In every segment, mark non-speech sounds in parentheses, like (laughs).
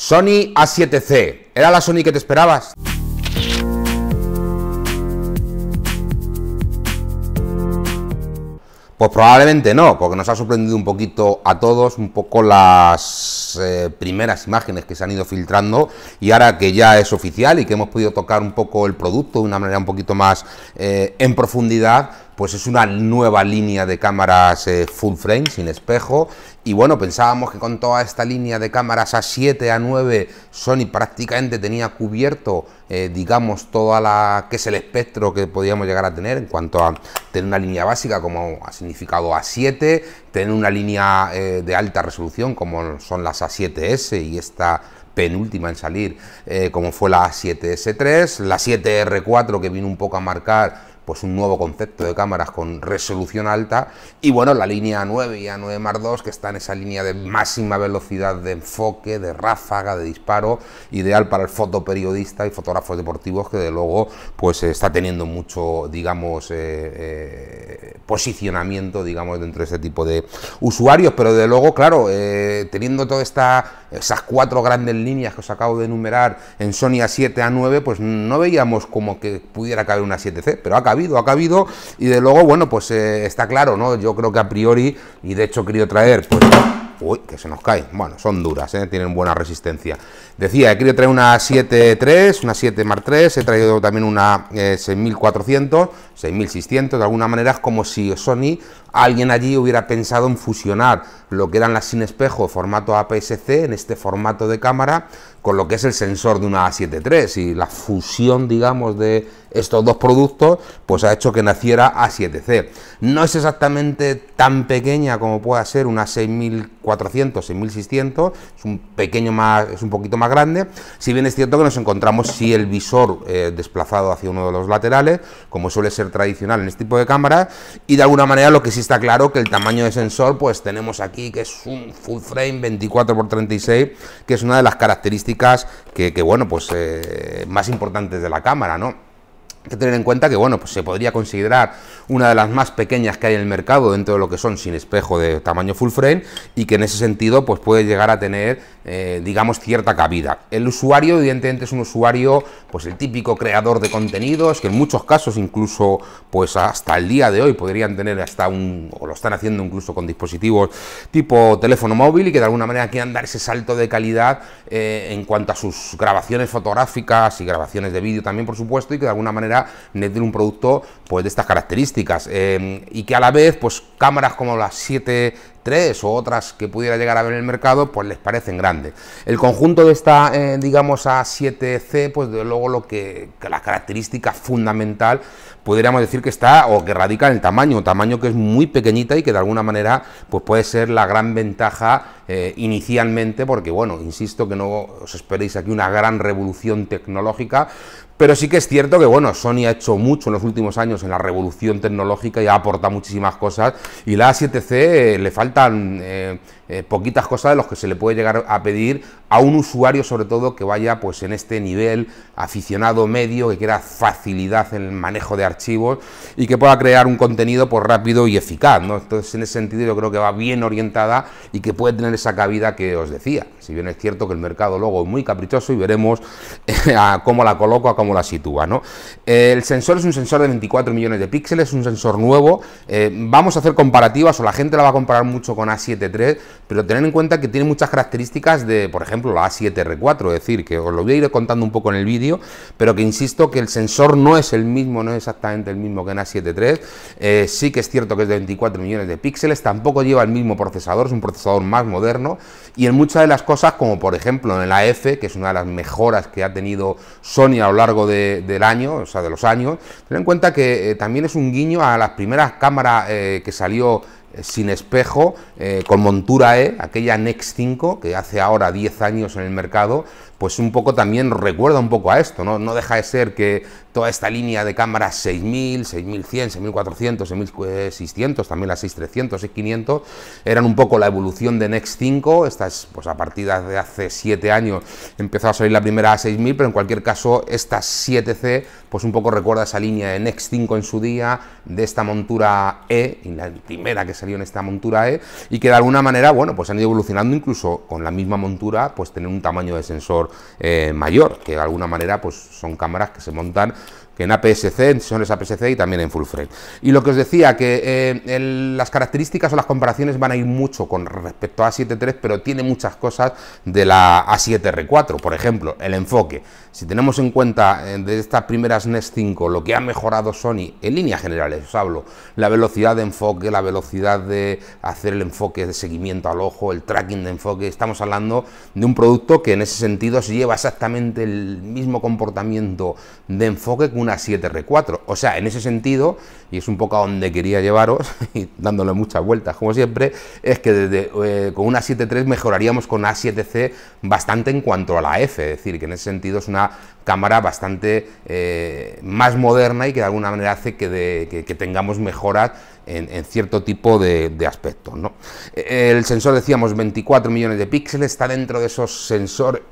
Sony A7C. ¿Era la Sony que te esperabas? Pues probablemente no, porque nos ha sorprendido un poquito a todos, un poco las eh, primeras imágenes que se han ido filtrando y ahora que ya es oficial y que hemos podido tocar un poco el producto de una manera un poquito más eh, en profundidad, pues es una nueva línea de cámaras eh, full frame, sin espejo. Y bueno, pensábamos que con toda esta línea de cámaras A7, A9, Sony prácticamente tenía cubierto, eh, digamos, toda la que es el espectro que podíamos llegar a tener en cuanto a tener una línea básica como ha significado A7, tener una línea eh, de alta resolución como son las A7S y esta penúltima en salir, como fue la A7S3, la 7R4 que vino un poco a marcar pues un nuevo concepto de cámaras con resolución alta y bueno, la línea 9 y A9 Mar 2 que está en esa línea de máxima velocidad de enfoque, de ráfaga, de disparo, ideal para el fotoperiodista y fotógrafos deportivos que de luego pues eh, está teniendo mucho, digamos, eh, eh, posicionamiento, digamos, dentro de este tipo de usuarios, pero de luego, claro, teniendo toda esta esas cuatro grandes líneas que os acabo de enumerar en Sony A7, A9, pues no veíamos como que pudiera caber una 7C, pero ha cabido, ha cabido, y de luego, bueno, pues eh, está claro, ¿no? Yo creo que a priori, y de hecho quería traer, pues... Uy, que se nos cae. Bueno, son duras, ¿eh? tienen buena resistencia. Decía, he querido traer una 7.3, una 7 Mar 3, he traído también una 6400, eh, 6600, de alguna manera es como si Sony, alguien allí hubiera pensado en fusionar lo que eran las sin espejo formato APS-C en este formato de cámara con lo que es el sensor de una A73 y la fusión, digamos, de estos dos productos, pues ha hecho que naciera A7C. No es exactamente tan pequeña como pueda ser una 6400, 6600, es un pequeño más, es un poquito más grande, si bien es cierto que nos encontramos si el visor eh, desplazado hacia uno de los laterales, como suele ser tradicional en este tipo de cámaras, y de alguna manera lo que sí está claro que el tamaño de sensor, pues tenemos aquí que es un full frame 24x36, que es una de las características que, bueno, pues eh, más importantes de la cámara, ¿no? que tener en cuenta que, bueno, pues se podría considerar una de las más pequeñas que hay en el mercado dentro de lo que son sin espejo de tamaño full frame y que en ese sentido pues puede llegar a tener, eh, digamos, cierta cabida. El usuario, evidentemente, es un usuario, pues el típico creador de contenidos, que en muchos casos incluso, pues hasta el día de hoy podrían tener hasta un, o lo están haciendo incluso con dispositivos tipo teléfono móvil y que de alguna manera quieran dar ese salto de calidad eh, en cuanto a sus grabaciones fotográficas y grabaciones de vídeo también, por supuesto, y que de alguna manera de un producto pues, de estas características. Em, y que a la vez, pues cámaras como las 7.3 o otras que pudiera llegar a ver en el mercado, pues les parecen grandes. El conjunto de esta, eh, digamos, A7C, pues de luego lo que, la característica fundamental podríamos decir que está o que radica en el tamaño, tamaño que es muy pequeñita y que de alguna manera pues puede ser la gran ventaja eh, inicialmente, porque bueno, insisto que no os esperéis aquí una gran revolución tecnológica, pero sí que es cierto que, bueno, Sony ha hecho mucho en los últimos años en la revolución tecnológica y ha aportado muchísimas cosas. Y la A7C eh, le faltan eh, eh, poquitas cosas de los que se le puede llegar a pedir a un usuario, sobre todo, que vaya pues en este nivel aficionado medio, que quiera facilidad en el manejo de archivos y que pueda crear un contenido por pues, rápido y eficaz. ¿no? Entonces, en ese sentido, yo creo que va bien orientada y que puede tener esa cabida que os decía. Si bien es cierto que el mercado luego es muy caprichoso y veremos eh, a cómo la coloco, a cómo la sitúa. ¿no? El sensor es un sensor de 24 millones de píxeles, es un sensor nuevo. Eh, vamos a hacer comparativas o la gente la va a comparar mucho con a 73 III pero tened en cuenta que tiene muchas características de, por ejemplo, la A7R4, es decir, que os lo voy a ir contando un poco en el vídeo, pero que insisto que el sensor no es el mismo, no es exactamente el mismo que en A7 III, eh, sí que es cierto que es de 24 millones de píxeles, tampoco lleva el mismo procesador, es un procesador más moderno, y en muchas de las cosas, como por ejemplo en la F, que es una de las mejoras que ha tenido Sony a lo largo del año, o sea, de los años, ten en cuenta que eh, también es un guiño a las primeras cámaras eh, que salió eh, sin espejo, eh, con montura E, aquella Nex 5 que hace ahora 10 años en el mercado, pues un poco también recuerda un poco a esto, ¿no? No deja de ser que, toda esta línea de cámaras 6000, 6100, 6400, 6600, también las 6300, 6500, eran un poco la evolución de Next 5. Estas, pues a partir de hace 7 años empezó a salir la primera a 6000, pero en cualquier caso, esta 7C, pues un poco recuerda esa línea de Next 5 en su día, de esta montura E, y la primera que salió en esta montura E, y que de alguna manera, bueno, pues han ido evolucionando incluso con la misma montura, pues tener un tamaño de sensor eh, mayor, que de alguna manera, pues son cámaras que se montan en APS-C, en sesiones APS-C y también en full frame. Y lo que os decía, que eh, las características o las comparaciones van a ir mucho con respecto a A7 pero tiene muchas cosas de la A7R4. Por ejemplo, el enfoque. Si tenemos en cuenta eh, de estas primeras NES 5 lo que ha mejorado Sony en líneas generales, os hablo, la velocidad de enfoque, la velocidad de hacer el enfoque de seguimiento al ojo, el tracking de enfoque, estamos hablando de un producto que en ese sentido se lleva exactamente el mismo comportamiento de enfoque que una a 7R4. O sea, en ese sentido, y es un poco a donde quería llevaros, (laughs) y dándole muchas vueltas como siempre, es que desde, eh, con una 7.3 mejoraríamos con a 7C bastante en cuanto a la F, es decir, que en ese sentido es una cámara bastante eh, más moderna y que de alguna manera hace que, tengamos mejoras en, cierto tipo de, aspectos. ¿no? E, el sensor, decíamos, 24 millones de píxeles, está dentro de esos sensores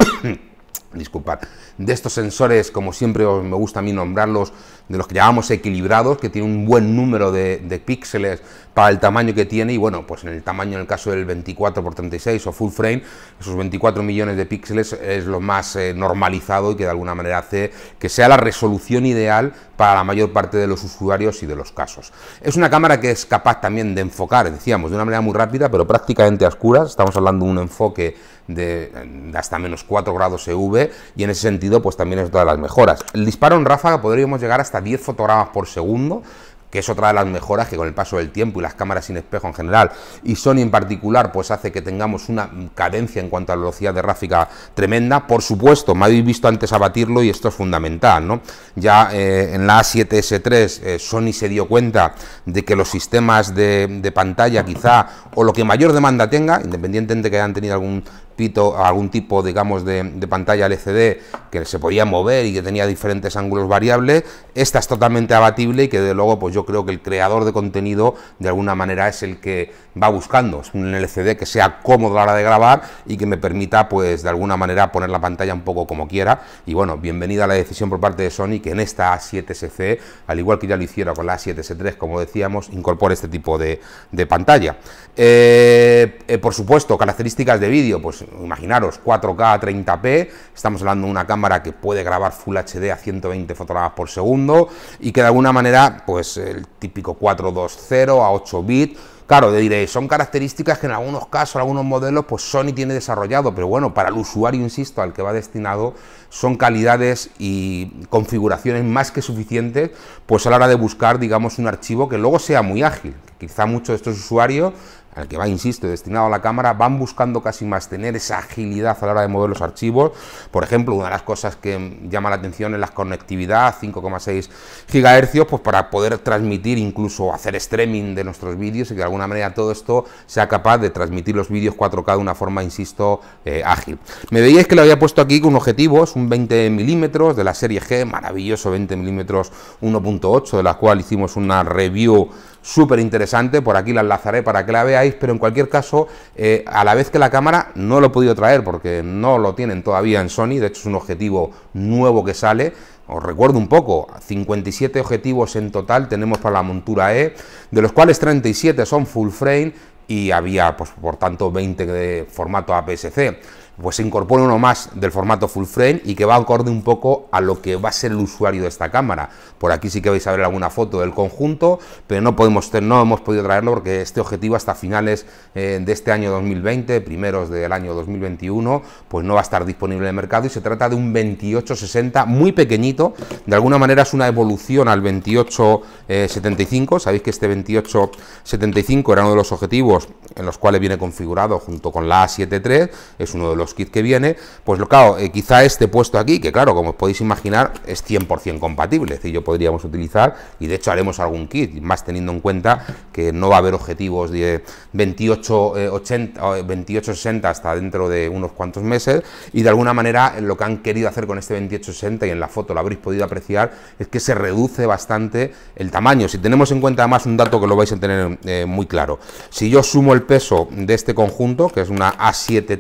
disculpad, de estos sensores, como siempre me gusta a mí nombrarlos, de los que llamamos equilibrados, que tiene un buen número de, píxeles para el tamaño que tiene, y bueno, pues en el tamaño, en el caso del 24x36 o full frame, esos 24 millones de píxeles es lo más eh, normalizado y que de alguna manera hace que sea la resolución ideal para la mayor parte de los usuarios y de los casos. Es una cámara que es capaz también de enfocar, decíamos, de una manera muy rápida, pero prácticamente a oscuras. Estamos hablando de un enfoque de, hasta menos 4 grados EV y en ese sentido pues también es otra de las mejoras. El disparo en ráfaga podríamos llegar hasta 10 fotogramas por segundo, que es otra de las mejoras que con el paso del tiempo y las cámaras sin espejo en general y Sony en particular pues hace que tengamos una cadencia en cuanto a la velocidad de gráfica tremenda, por supuesto, me habéis visto antes abatirlo y esto es fundamental, ¿no? Ya eh, en la A7S3 eh, Sony se dio cuenta de que los sistemas de, de, pantalla quizá o lo que mayor demanda tenga, independientemente de que hayan tenido algún pito, algún tipo, digamos, de, pantalla LCD que se podía mover y que tenía diferentes ángulos variables, esta es totalmente abatible y que de luego, pues yo creo que el creador de contenido de alguna manera es el que va buscando, es un LCD que sea cómodo a la hora de grabar y que me permita, pues de alguna manera poner la pantalla un poco como quiera. Y bueno, bienvenida a la decisión por parte de Sony que en esta A7SC, al igual que ya lo hiciera con la A7S3, como decíamos, incorpore este tipo de, pantalla. Eh, eh, por supuesto, características de vídeo, pues imaginaros, 4K 30p, estamos hablando de una cámara que puede grabar Full HD a 120 fotogramas por segundo y que de alguna manera, pues el típico 420 a 8 bits, Claro, diréis, son características que en algunos casos, en algunos modelos, pues Sony tiene desarrollado, pero bueno, para el usuario, insisto, al que va destinado, son calidades y configuraciones más que suficientes, pues a la hora de buscar, digamos, un archivo que luego sea muy ágil. Quizá muchos de estos usuarios al que va, insisto, destinado a la cámara, van buscando casi más tener esa agilidad a la hora de mover los archivos. Por ejemplo, una de las cosas que llama la atención es la conectividad, 5,6 GHz, pues para poder transmitir, incluso hacer streaming de nuestros vídeos y que de alguna manera todo esto sea capaz de transmitir los vídeos 4K de una forma, insisto, eh, ágil. Me veíais que lo había puesto aquí con objetivos, un 20 milímetros de la serie G, maravilloso 20 milímetros 1.8, de la cual hicimos una review súper interesante, por aquí la enlazaré para que la veáis, pero en cualquier caso, eh, a la vez que la cámara no lo he podido traer porque no lo tienen todavía en Sony, de hecho es un objetivo nuevo que sale, os recuerdo un poco, 57 objetivos en total tenemos para la montura E, de los cuales 37 son full frame y había, pues, por tanto, 20 de formato APS-C pues se incorpora uno más del formato full frame y que va acorde un poco a lo que va a ser el usuario de esta cámara. Por aquí sí que vais a ver alguna foto del conjunto, pero no, podemos, no hemos podido traerlo porque este objetivo hasta finales eh, de este año 2020, primeros del año 2021, pues no va a estar disponible en el mercado y se trata de un 2860 muy pequeñito, de alguna manera es una evolución al 2875, 75 sabéis que este 2875 era uno de los objetivos en los cuales viene configurado junto con la A73, es uno de los kit que viene, pues lo claro, eh, quizá este puesto aquí, que claro, como podéis imaginar, es 100% compatible, es decir, yo podríamos utilizar, y de hecho haremos algún kit, más teniendo en cuenta que no va a haber objetivos de 28, 80, 28 60 hasta dentro de unos cuantos meses, y de alguna manera eh, lo que han querido hacer con este 2860, y en la foto lo habréis podido apreciar, es que se reduce bastante el tamaño. Si tenemos en cuenta además un dato que lo vais a tener eh, muy claro, si yo sumo el peso de este conjunto, que es una A73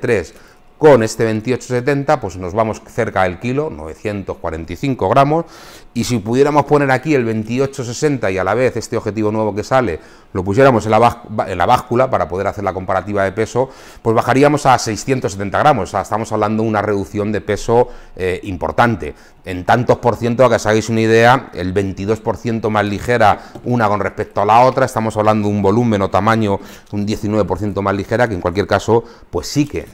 con este 2870 pues nos vamos cerca del kilo, 945 gramos, y si pudiéramos poner aquí el 2860 y a la vez este objetivo nuevo que sale, lo pusiéramos en la, báscula para poder hacer la comparativa de peso, pues bajaríamos a 670 gramos, o sea, estamos hablando de una reducción de peso eh, importante. En tantos por ciento, para que os hagáis una idea, el 22% más ligera una con respecto a la otra, estamos hablando de un volumen o tamaño un 19% más ligera, que en cualquier caso, pues sí que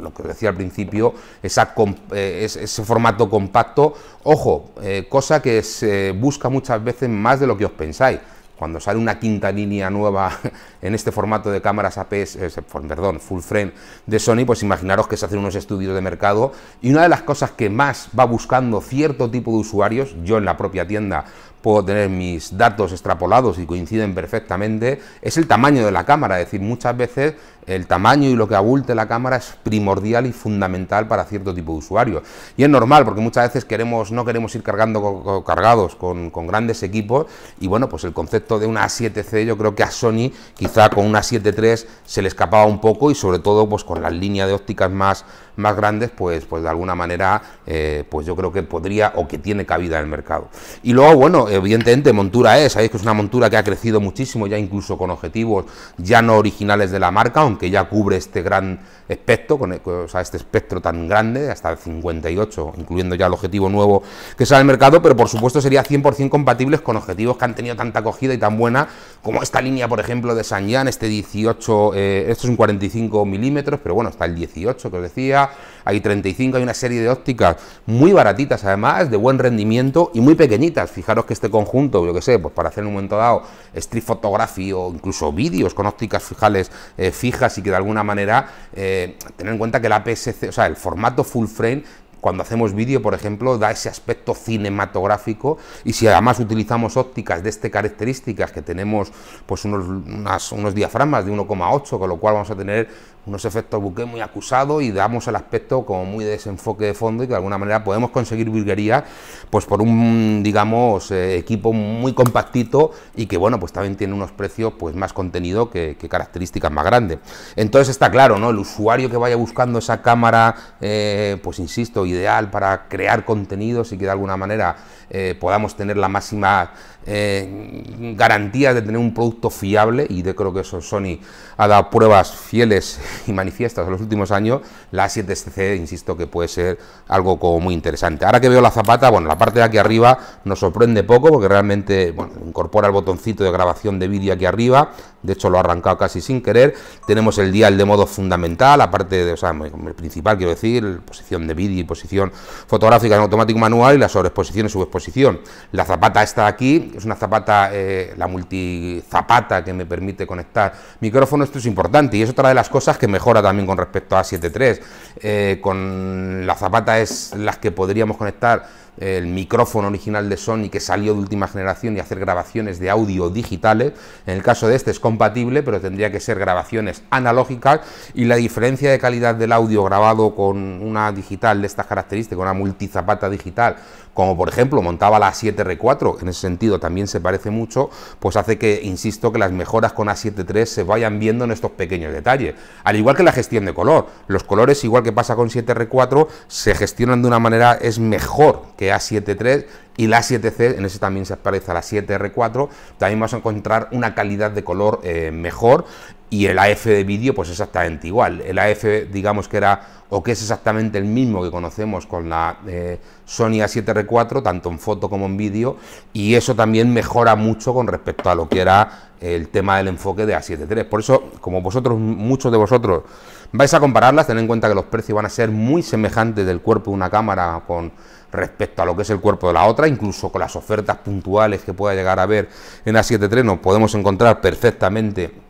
lo que decía al principio, eh, ese formato compacto. Ojo, eh, cosa que se busca muchas veces más de lo que os pensáis. Cuando sale una quinta línea nueva (laughs) en este formato de cámaras APS, eh, perdón, full frame de Sony, pues imaginaros que se hacen unos estudios de mercado y una de las cosas que más va buscando cierto tipo de usuarios, yo en la propia tienda puedo tener mis datos extrapolados y coinciden perfectamente, es el tamaño de la cámara. Es decir, muchas veces el tamaño y lo que abulte la cámara es primordial y fundamental para cierto tipo de usuario. Y es normal, porque muchas veces queremos, no queremos ir cargando cargados con, grandes equipos. Y bueno, pues el concepto de una a 7C, yo creo que a Sony quizá con una 7.3 se le escapaba un poco y sobre todo pues con las líneas de ópticas más más grandes, pues, pues de alguna manera, eh, pues yo creo que podría o que tiene cabida en el mercado. Y luego, bueno, evidentemente montura es, sabéis que es una montura que ha crecido muchísimo, ya incluso con objetivos ya no originales de la marca, aunque ya cubre este gran espectro, con, o sea, este espectro tan grande, hasta el 58, incluyendo ya el objetivo nuevo que sale al mercado, pero por supuesto sería 100% compatibles con objetivos que han tenido tanta acogida y tan buena como esta línea, por ejemplo, de San este 18, eh, esto es un 45 milímetros, pero bueno, está el 18 que os decía, hay 35 hay una serie de ópticas muy baratitas además, de buen rendimiento y muy pequeñitas. Fijaros que este conjunto, yo que sé, pues para hacer en un momento dado street photography o incluso vídeos con ópticas fijales eh, fijas y que de alguna manera eh, tener en cuenta que la PSC, o sea, el formato full frame cuando hacemos vídeo, por ejemplo, da ese aspecto cinematográfico y si además utilizamos ópticas de este características que tenemos pues unos, unas, unos diafragmas de 1,8, con lo cual vamos a tener unos efectos buque muy acusados y damos el aspecto como muy de desenfoque de fondo y que de alguna manera podemos conseguir virguería pues por un digamos eh, equipo muy compactito y que bueno pues también tiene unos precios pues más contenido que, características más grandes entonces está claro no el usuario que vaya buscando esa cámara eh, pues insisto ideal para crear contenidos y que de alguna manera eh, podamos tener la máxima eh, ...garantía de tener un producto fiable, y de creo que eso Sony ha dado pruebas fieles (laughs) y manifiestas en los últimos años, la 7 c insisto, que puede ser algo como muy interesante. Ahora que veo la zapata, bueno, la parte de aquí arriba nos sorprende poco, porque realmente incorpora el botoncito de grabación de vídeo aquí arriba, de hecho lo ha arrancado casi sin querer, tenemos el dial de modo fundamental, ...aparte de, o sea, el principal, quiero decir, posición de vídeo y posición fotográfica en automático manual, y la sobreexposición y subexposición. La zapata está aquí, es una zapata, eh, la multizapata que me permite conectar micrófono, esto es importante y es otra de las cosas que mejora también con respecto a 7.3. Eh, con la zapata es las que podríamos conectar el micrófono original de Sony que salió de última generación y hacer grabaciones de audio digitales. En el caso de este es compatible, pero tendría que ser grabaciones analógicas y la diferencia de calidad del audio grabado con una digital de estas características, una multizapata digital, como por ejemplo montaba la A7R4, en ese sentido también se parece mucho, pues hace que, insisto, que las mejoras con A7III se vayan viendo en estos pequeños detalles. Al igual que la gestión de color, los colores, igual que pasa con 7R4, se gestionan de una manera, es mejor que a 73 y la 7 c en ese también se aparece a la 7R4, también vas a encontrar una calidad de color eh, mejor y el AF de vídeo, pues exactamente igual. El AF, digamos que era, o que es exactamente el mismo que conocemos con la eh, Sony A7R4, tanto en foto como en vídeo, y eso también mejora mucho con respecto a lo que era el tema del enfoque de A7 III. Por eso, como vosotros, muchos de vosotros, vais a compararlas, tened en cuenta que los precios van a ser muy semejantes del cuerpo de una cámara con respecto a lo que es el cuerpo de la otra, incluso con las ofertas puntuales que pueda llegar a haber en A7 III, nos podemos encontrar perfectamente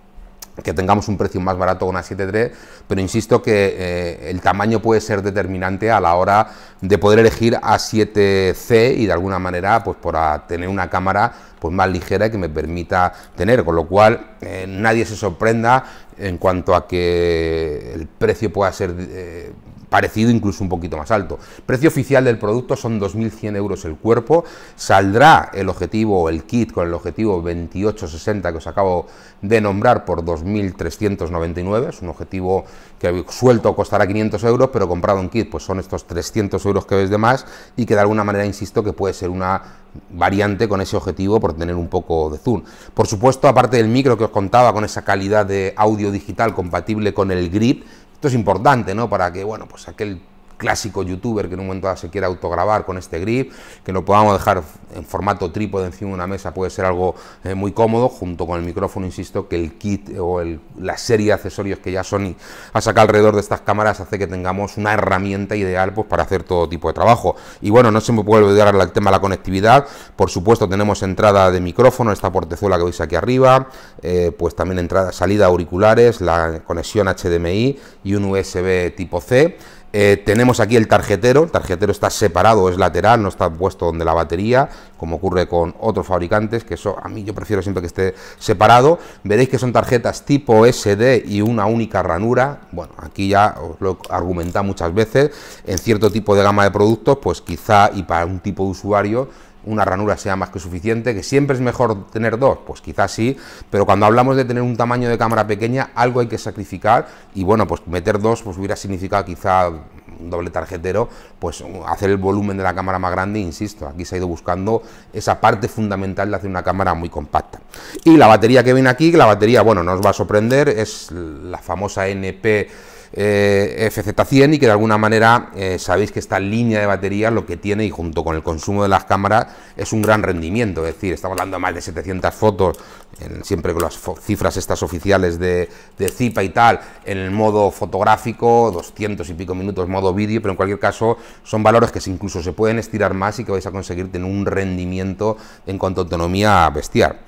que tengamos un precio más barato con una 7.3, pero insisto que eh, el tamaño puede ser determinante a la hora de poder elegir A7C y de alguna manera pues por tener una cámara pues más ligera y que me permita tener, con lo cual eh, nadie se sorprenda en cuanto a que el precio pueda ser eh, parecido, incluso un poquito más alto. Precio oficial del producto son 2.100 euros el cuerpo, saldrá el objetivo, el kit con el objetivo 2860 que os acabo de nombrar por 2.399, es un objetivo que suelto costará 500 euros, pero comprado en kit pues son estos 300 euros que ves de más y que de alguna manera, insisto, que puede ser una variante con ese objetivo por tener un poco de zoom. Por supuesto, aparte del micro que os contaba con esa calidad de audio digital compatible con el grip, esto es importante, ¿no? Para que, bueno, pues aquel clásico youtuber que en un momento dado se quiera autograbar con este grip, que lo podamos dejar en formato trípode encima de una mesa puede ser algo eh, muy cómodo, junto con el micrófono, insisto, que el kit o la serie de accesorios que ya Sony ha sacado alrededor de estas cámaras hace que tengamos una herramienta ideal pues, para hacer todo tipo de trabajo. Y bueno, no se me puede olvidar el tema de la conectividad, por supuesto tenemos entrada de micrófono, esta portezuela que veis aquí arriba, eh, pues también entrada, salida auriculares, la conexión HDMI y un USB tipo C. Eh, tenemos aquí el tarjetero, el tarjetero está separado, es lateral, no está puesto donde la batería, como ocurre con otros fabricantes, que eso a mí yo prefiero siempre que esté separado. Veréis que son tarjetas tipo SD y una única ranura, bueno, aquí ya os lo he argumentado muchas veces, en cierto tipo de gama de productos, pues quizá y para un tipo de usuario una ranura sea más que suficiente, que siempre es mejor tener dos, pues quizás sí, pero cuando hablamos de tener un tamaño de cámara pequeña, algo hay que sacrificar y bueno, pues meter dos pues hubiera significado quizá un doble tarjetero, pues hacer el volumen de la cámara más grande, insisto, aquí se ha ido buscando esa parte fundamental de hacer una cámara muy compacta. Y la batería que viene aquí, que la batería, bueno, no os va a sorprender, es la famosa NP eh, FZ100 y que de alguna manera eh, sabéis que esta línea de batería lo que tiene y junto con el consumo de las cámaras es un gran rendimiento, es decir, estamos hablando de más de 700 fotos, siempre con las cifras estas oficiales de, de Zipa y tal, en el modo fotográfico, 200 y pico minutos modo vídeo, pero en cualquier caso son valores que incluso se pueden estirar más y que vais a conseguir tener un rendimiento en cuanto a autonomía bestial.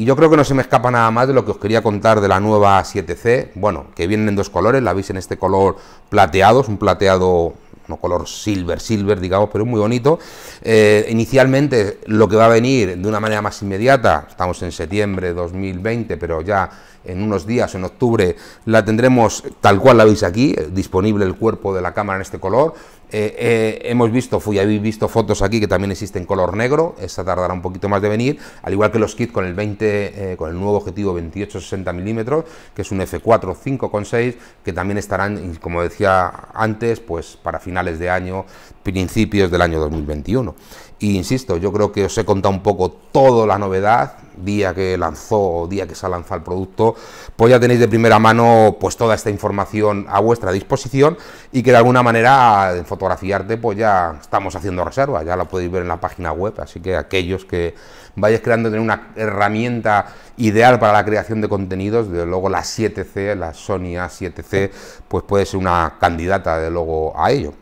Y yo creo que no se me escapa nada más de lo que os quería contar de la nueva 7C. Bueno, que vienen en dos colores, la veis en este color plateado, es un plateado no color silver, silver, digamos, pero es muy bonito. Eh, inicialmente lo que va a venir de una manera más inmediata, estamos en septiembre de 2020, pero ya en unos días, en octubre, la tendremos tal cual la veis aquí, eh, disponible el cuerpo de la cámara en este color. Eh, eh, hemos visto, fui, habéis visto fotos aquí que también existen color negro, esta tardará un poquito más de venir, al igual que los kits con el 20, eh, con el nuevo objetivo 28-60 milímetros, que es un F4 5.6, que también estarán, como decía antes, pues para finales de año, principios del año 2021 insisto, yo creo que os he contado un poco toda la novedad, día que lanzó o día que se ha lanzado el producto, pues ya tenéis de primera mano pues toda esta información a vuestra disposición y que de alguna manera en fotografiarte pues ya estamos haciendo reserva, ya la podéis ver en la página web, así que aquellos que vayáis creando tener una herramienta ideal para la creación de contenidos, de luego la 7C, la Sony A7C, pues puede ser una candidata de luego a ello.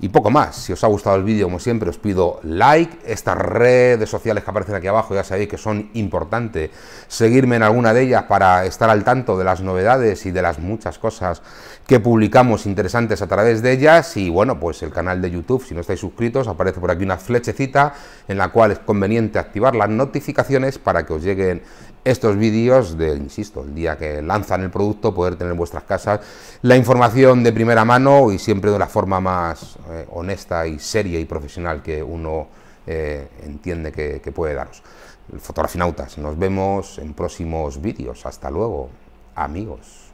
Y poco más, si os ha gustado el vídeo, como siempre, os pido like. Estas redes sociales que aparecen aquí abajo ya sabéis que son importantes. Seguirme en alguna de ellas para estar al tanto de las novedades y de las muchas cosas que publicamos interesantes a través de ellas. Y bueno, pues el canal de YouTube, si no estáis suscritos, aparece por aquí una flechecita en la cual es conveniente activar las notificaciones para que os lleguen estos vídeos, de, insisto, el día que lanzan el producto, poder tener en vuestras casas la información de primera mano y siempre de la forma más eh, honesta y seria y profesional que uno eh, entiende que, que puede daros. Fotografinautas, nos vemos en próximos vídeos. Hasta luego, amigos.